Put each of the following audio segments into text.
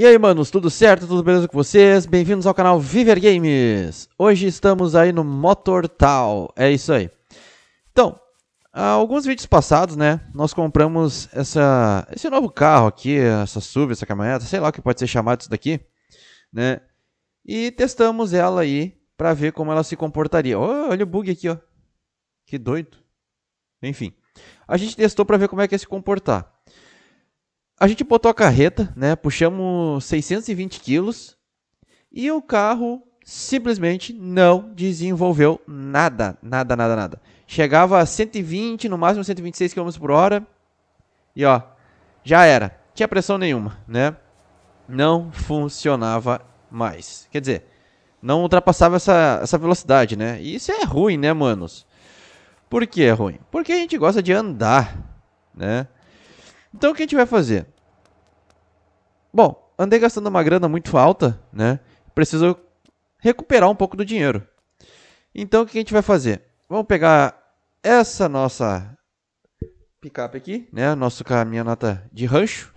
E aí, manos, tudo certo? Tudo beleza com vocês? Bem-vindos ao canal Viver Games! Hoje estamos aí no Motortal, é isso aí. Então, há alguns vídeos passados, né, nós compramos essa, esse novo carro aqui, essa SUV, essa caminheta, sei lá o que pode ser chamado isso daqui, né, e testamos ela aí pra ver como ela se comportaria. Oh, olha o bug aqui, ó. Que doido. Enfim, a gente testou pra ver como é que ia se comportar. A gente botou a carreta, né? Puxamos 620 quilos e o carro simplesmente não desenvolveu nada, nada, nada, nada. Chegava a 120, no máximo 126 km por hora e ó, já era. Tinha pressão nenhuma, né? Não funcionava mais. Quer dizer, não ultrapassava essa, essa velocidade, né? E isso é ruim, né, manos? Por que é ruim? Porque a gente gosta de andar, né? Então o que a gente vai fazer? Bom, andei gastando uma grana muito alta, né? Preciso recuperar um pouco do dinheiro. Então o que a gente vai fazer? Vamos pegar essa nossa picape aqui, né? Nosso caminhoneta de rancho.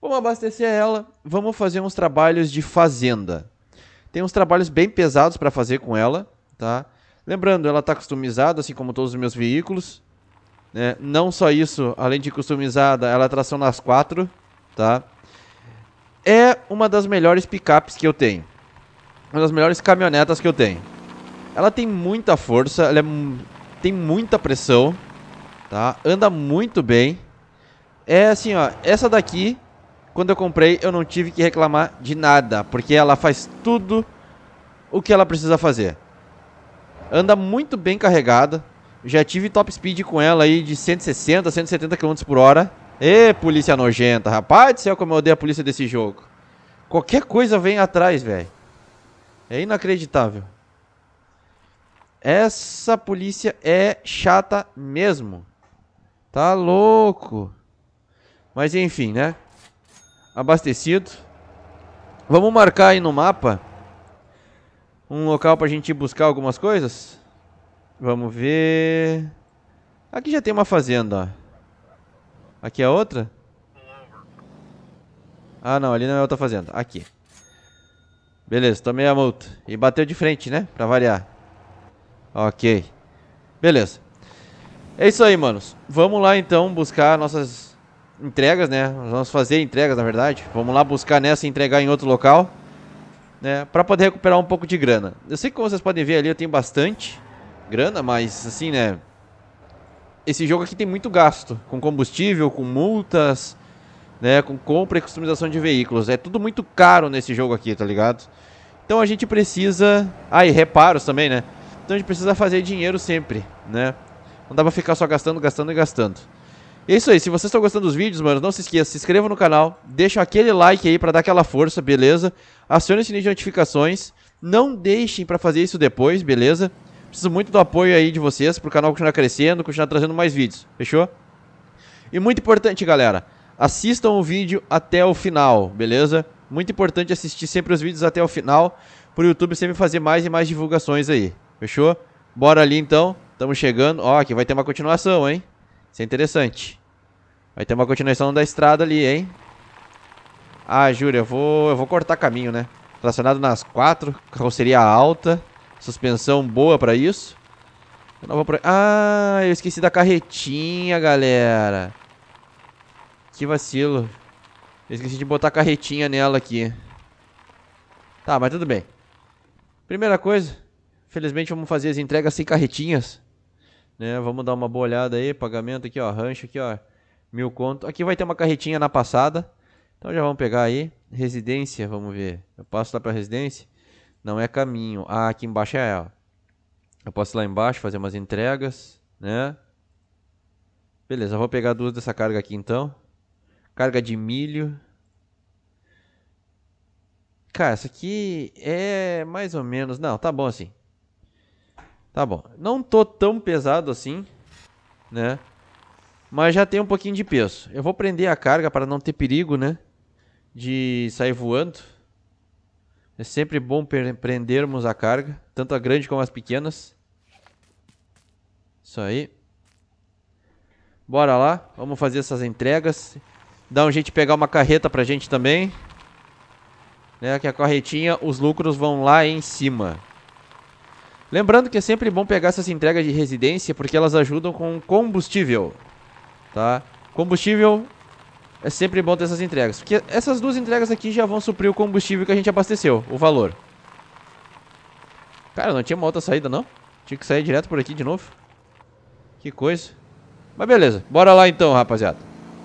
Vamos abastecer ela, vamos fazer uns trabalhos de fazenda. Tem uns trabalhos bem pesados para fazer com ela, tá? Lembrando, ela está customizada, assim como todos os meus veículos. Né? não só isso, além de customizada, ela é tração nas quatro, tá? É uma das melhores picapes que eu tenho. Uma das melhores caminhonetas que eu tenho. Ela tem muita força, ela é, tem muita pressão, tá? Anda muito bem. É assim, ó, essa daqui, quando eu comprei, eu não tive que reclamar de nada, porque ela faz tudo o que ela precisa fazer. Anda muito bem carregada, já tive top speed com ela aí de 160, 170 km por hora. Ê, polícia nojenta. Rapaz do céu, como eu odeio a polícia desse jogo. Qualquer coisa vem atrás, velho. É inacreditável. Essa polícia é chata mesmo. Tá louco. Mas enfim, né? Abastecido. Vamos marcar aí no mapa um local pra gente ir buscar algumas coisas? Vamos ver. Aqui já tem uma fazenda, ó. Aqui é outra? Ah, não, ali não é outra fazenda. Aqui. Beleza, tomei a multa. E bateu de frente, né? Pra variar. Ok. Beleza. É isso aí, manos. Vamos lá, então, buscar nossas entregas, né? Nós vamos fazer entregas, na verdade. Vamos lá buscar nessa e entregar em outro local. Né? Pra poder recuperar um pouco de grana. Eu sei que como vocês podem ver ali, eu tenho bastante grana, mas assim, né? Esse jogo aqui tem muito gasto com combustível, com multas, né? Com compra e customização de veículos. É tudo muito caro nesse jogo aqui, tá ligado? Então a gente precisa. Ah, e reparos também, né? Então a gente precisa fazer dinheiro sempre, né? Não dá pra ficar só gastando, gastando e gastando. é isso aí, se vocês estão gostando dos vídeos, mano, não se esqueça, se inscreva no canal, deixa aquele like aí pra dar aquela força, beleza? Acione o sininho de notificações, não deixem pra fazer isso depois, beleza? Preciso muito do apoio aí de vocês para o canal continuar crescendo, continuar trazendo mais vídeos. Fechou? E muito importante, galera, assistam o vídeo até o final, beleza? Muito importante assistir sempre os vídeos até o final, para o YouTube sempre fazer mais e mais divulgações aí. Fechou? Bora ali então. Estamos chegando. Ó, aqui vai ter uma continuação, hein? Isso é interessante. Vai ter uma continuação da estrada ali, hein? Ah, juro, eu vou, eu vou cortar caminho, né? Tracionado nas quatro, carroceria alta. Suspensão boa pra isso. Pro... Ah, eu esqueci da carretinha, galera. Que vacilo. Eu esqueci de botar a carretinha nela aqui. Tá, mas tudo bem. Primeira coisa, Felizmente vamos fazer as entregas sem carretinhas. Né? Vamos dar uma boa olhada aí, pagamento aqui, ó, rancho aqui, ó, mil conto. Aqui vai ter uma carretinha na passada, então já vamos pegar aí. Residência, vamos ver. Eu passo lá pra residência não é caminho. Ah, aqui embaixo é ela. Eu posso ir lá embaixo fazer umas entregas, né? Beleza, vou pegar duas dessa carga aqui então. Carga de milho. Cara, isso aqui é mais ou menos... Não, tá bom assim. Tá bom. Não tô tão pesado assim, né? Mas já tem um pouquinho de peso. Eu vou prender a carga para não ter perigo, né? De sair voando. É sempre bom prendermos a carga, tanto a grande como as pequenas. Isso aí. Bora lá, vamos fazer essas entregas. Dá um jeito de pegar uma carreta pra gente também. Né, que a carretinha, os lucros vão lá em cima. Lembrando que é sempre bom pegar essas entregas de residência, porque elas ajudam com combustível. Tá? Combustível é sempre bom ter essas entregas. Porque essas duas entregas aqui já vão suprir o combustível que a gente abasteceu, o valor. Cara, não tinha uma outra saída, não? Tinha que sair direto por aqui de novo. Que coisa. Mas beleza, bora lá então, rapaziada.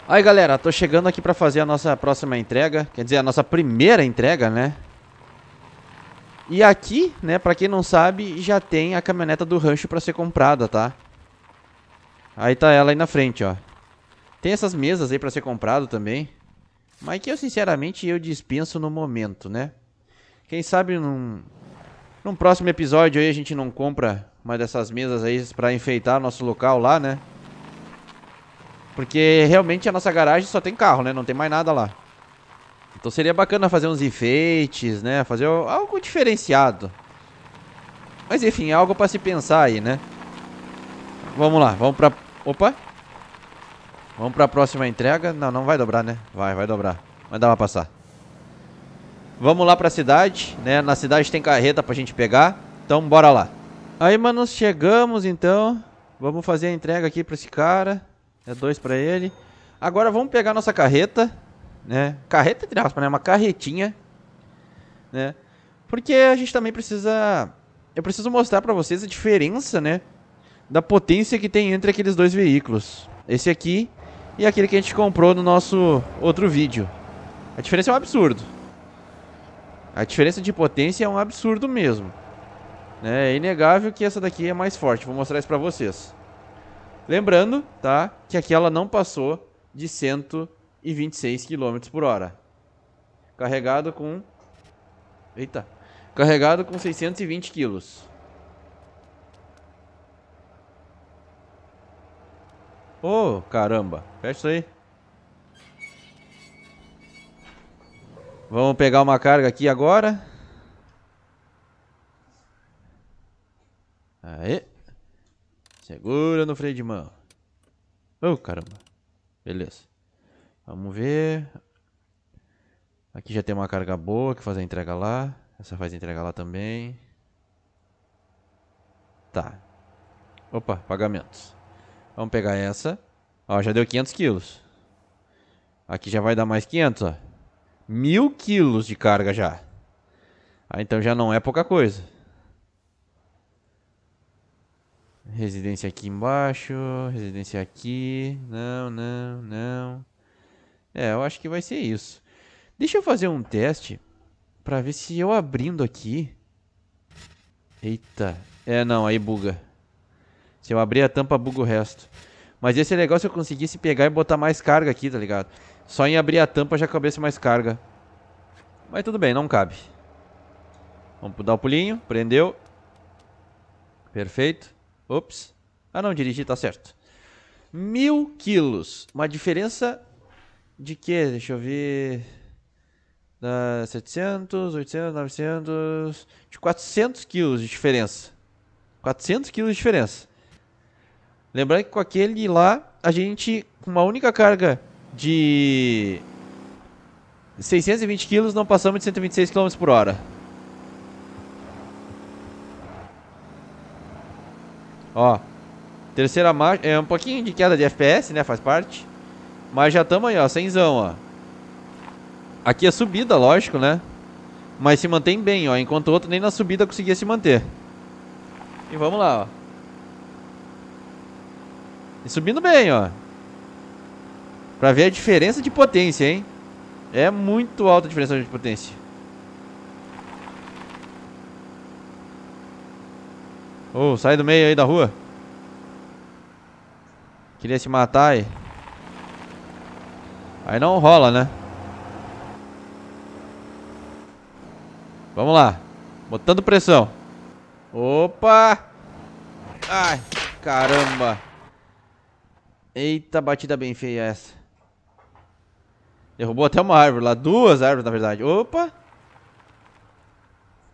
Aí, galera, tô chegando aqui pra fazer a nossa próxima entrega. Quer dizer, a nossa primeira entrega, né? E aqui, né, pra quem não sabe, já tem a caminhoneta do rancho pra ser comprada, tá? Aí tá ela aí na frente, ó. Tem essas mesas aí pra ser comprado também. Mas que eu, sinceramente, eu dispenso no momento, né? Quem sabe num, num próximo episódio aí a gente não compra uma dessas mesas aí pra enfeitar nosso local lá, né? Porque realmente a nossa garagem só tem carro, né? Não tem mais nada lá. Então seria bacana fazer uns enfeites, né? Fazer algo diferenciado. Mas enfim, é algo pra se pensar aí, né? Vamos lá, vamos pra... Opa! Vamos para a próxima entrega. Não, não vai dobrar, né? Vai, vai dobrar. Mas dá pra passar. Vamos lá para a cidade, né? Na cidade tem carreta pra gente pegar. Então, bora lá. Aí, mano, chegamos, então. Vamos fazer a entrega aqui para esse cara. É dois para ele. Agora vamos pegar nossa carreta, né? Carreta, entre aspas, né? Uma carretinha, né? Porque a gente também precisa... Eu preciso mostrar para vocês a diferença, né? Da potência que tem entre aqueles dois veículos. Esse aqui e aquele que a gente comprou no nosso outro vídeo. A diferença é um absurdo. A diferença de potência é um absurdo mesmo. Né? É inegável que essa daqui é mais forte. Vou mostrar isso pra vocês. Lembrando, tá? Que aquela não passou de 126 km por hora. Carregado com... Eita. Carregado com 620 quilos. Ô, oh, caramba. Fecha isso aí. Vamos pegar uma carga aqui agora. Aê. Segura no freio de mão. Ô, oh, caramba. Beleza. Vamos ver. Aqui já tem uma carga boa que faz a entrega lá. Essa faz a entrega lá também. Tá. Opa, pagamentos. Vamos pegar essa. Ó, já deu 500 quilos. Aqui já vai dar mais 500, ó. Mil quilos de carga já. Ah, então já não é pouca coisa. Residência aqui embaixo, residência aqui. Não, não, não. É, eu acho que vai ser isso. Deixa eu fazer um teste pra ver se eu abrindo aqui... Eita. É, não, aí buga. Se eu abrir a tampa, buga o resto. Mas esse negócio é legal se eu conseguisse pegar e botar mais carga aqui, tá ligado? Só em abrir a tampa já cabeça mais carga. Mas tudo bem, não cabe. Vamos dar o um pulinho, prendeu. Perfeito. Ops. Ah não, dirigi, tá certo. Mil quilos. Uma diferença de quê? Deixa eu ver... Da 700, 800, 900... De 400 quilos de diferença. 400 quilos de diferença. Lembrando que com aquele lá, a gente, com uma única carga de 620 kg, não passamos de 126 km por hora. Ó, terceira marcha, é um pouquinho de queda de FPS, né, faz parte. Mas já estamos aí, ó, semzão, ó. Aqui é subida, lógico, né? Mas se mantém bem, ó, enquanto o outro nem na subida conseguia se manter. E vamos lá, ó. E subindo bem, ó. Pra ver a diferença de potência, hein? É muito alta a diferença de potência. Ô, oh, sai do meio aí da rua. Queria se matar aí. Aí não rola, né? Vamos lá. Botando pressão. Opa! Ai, caramba. Eita, batida bem feia essa. Derrubou até uma árvore lá. Duas árvores, na verdade. Opa!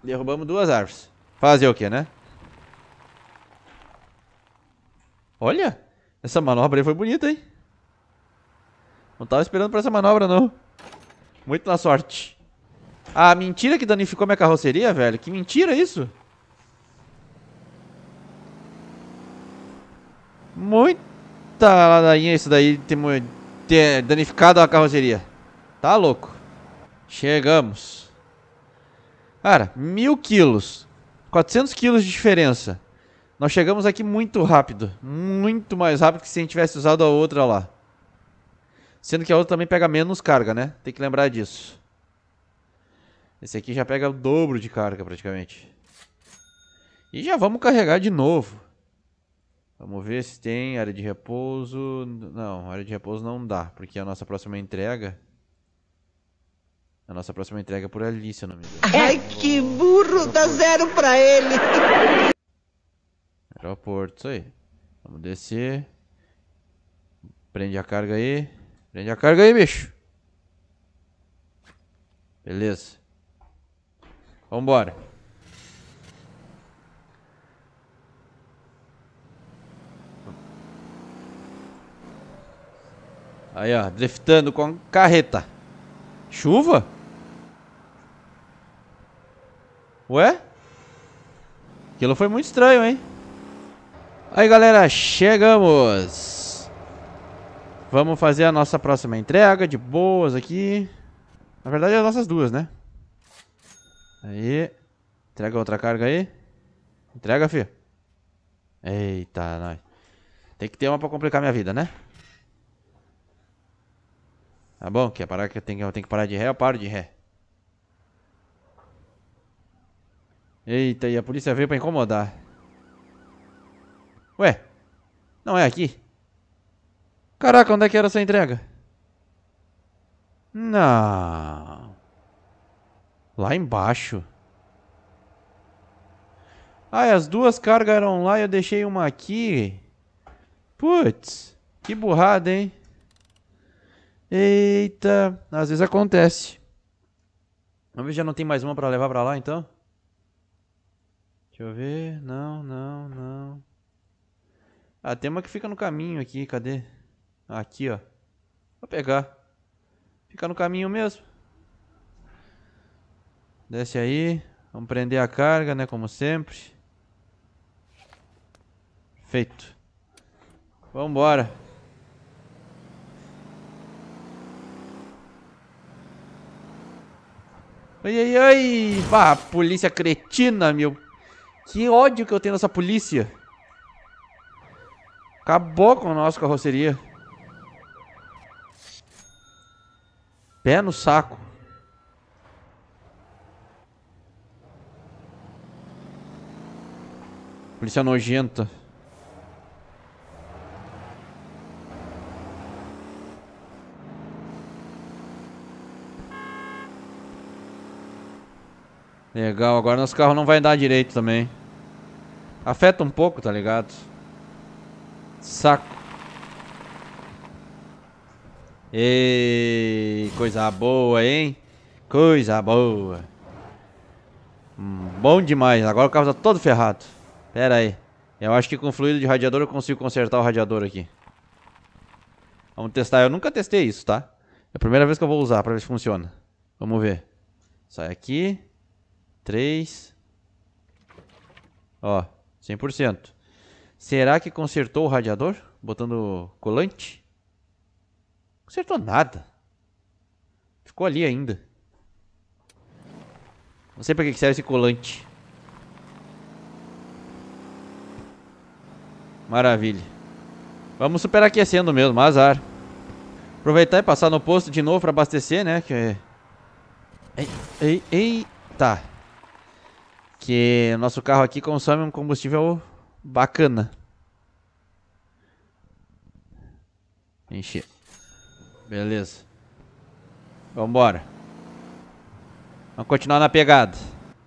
Derrubamos duas árvores. Fazer o que, né? Olha! Essa manobra aí foi bonita, hein? Não tava esperando pra essa manobra, não. Muito na sorte. Ah, mentira que danificou minha carroceria, velho. Que mentira isso? Muito Puta ladainha isso daí ter, danificado a carroceria. Tá louco. Chegamos. Cara, mil quilos. 400 quilos de diferença. Nós chegamos aqui muito rápido. Muito mais rápido que se a gente tivesse usado a outra lá. Sendo que a outra também pega menos carga, né? Tem que lembrar disso. Esse aqui já pega o dobro de carga praticamente. E já vamos carregar de novo. Vamos ver se tem área de repouso. Não, área de repouso não dá, porque a nossa próxima entrega. A nossa próxima entrega é por ali, se eu não me engano. Ai, que burro! Dá zero pra ele! Aeroporto, isso aí. Vamos descer. Prende a carga aí. Prende a carga aí, bicho. Beleza. Vambora. Aí, ó, driftando com carreta. Chuva? Ué? Aquilo foi muito estranho, hein? Aí, galera, chegamos! Vamos fazer a nossa próxima entrega de boas aqui. Na verdade, é as nossas duas, né? Aí. Entrega outra carga aí. Entrega, filho. Eita, nós. Tem que ter uma pra complicar minha vida, né? Tá bom, quer parar que eu tenho, eu tenho que parar de ré, eu paro de ré. Eita, e a polícia veio pra incomodar. Ué, não é aqui? Caraca, onde é que era essa entrega? Não. Lá embaixo. Ah, as duas cargas eram lá e eu deixei uma aqui. Putz, que burrada, hein? Eita, às vezes acontece. Vamos ver, já não tem mais uma pra levar pra lá, então? Deixa eu ver. Não, não, não. Ah, tem uma que fica no caminho aqui, cadê? Aqui, ó. Vou pegar. Fica no caminho mesmo. Desce aí. Vamos prender a carga, né, como sempre. Feito. Vambora. Ai, ai, ai. Bah, polícia cretina, meu. Que ódio que eu tenho dessa polícia. Acabou com a nossa carroceria. Pé no saco. Polícia nojenta. Legal, agora nosso carro não vai andar direito também. Afeta um pouco, tá ligado? Saco. Ei, coisa boa, hein? Coisa boa. Hum, bom demais. Agora o carro tá todo ferrado. Pera aí. Eu acho que com fluido de radiador eu consigo consertar o radiador aqui. Vamos testar. Eu nunca testei isso, tá? É a primeira vez que eu vou usar pra ver se funciona. Vamos ver. Sai aqui. 3. Ó, 100%. Será que consertou o radiador? Botando colante? Consertou nada. Ficou ali ainda. Não sei pra que serve esse colante. Maravilha. Vamos superaquecendo mesmo, azar. Aproveitar e passar no posto de novo pra abastecer, né? Que... É- ei, ei, ei. Tá. Porque o nosso carro aqui consome um combustível bacana. Encher. Beleza. Vambora. Vamos continuar na pegada.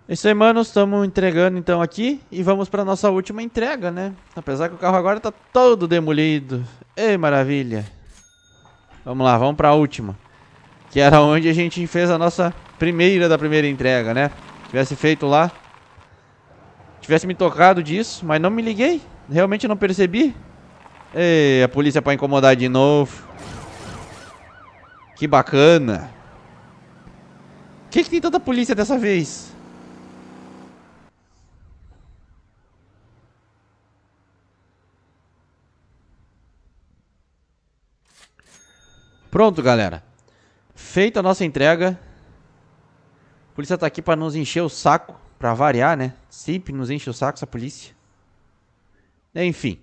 Isso aí, mano. Estamos entregando então aqui. E vamos para nossa última entrega, né? Apesar que o carro agora tá todo demolido. Ei, maravilha. Vamos lá, vamos para a última. Que era onde a gente fez a nossa primeira da primeira entrega, né? Tivesse feito lá, Tivesse me tocado disso, mas não me liguei. Realmente não percebi. Ei, a polícia pra incomodar de novo. Que bacana. Por que, que tem tanta polícia dessa vez? Pronto, galera. Feita a nossa entrega. A polícia tá aqui pra nos encher o saco. Pra variar, né? Sempre nos enche o saco essa polícia. É, enfim.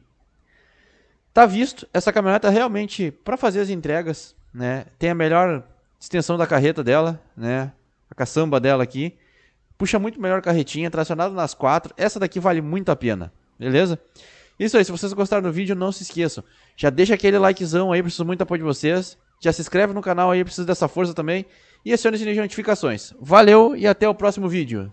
Tá visto, essa caminhoneta realmente, para fazer as entregas, né? Tem a melhor extensão da carreta dela, né? A caçamba dela aqui. Puxa muito melhor a carretinha, tracionada nas quatro. Essa daqui vale muito a pena, beleza? Isso aí, se vocês gostaram do vídeo, não se esqueçam. Já deixa aquele likezão aí, preciso muito apoio de vocês. Já se inscreve no canal aí, preciso dessa força também. E acione o sininho de notificações. Valeu e até o próximo vídeo.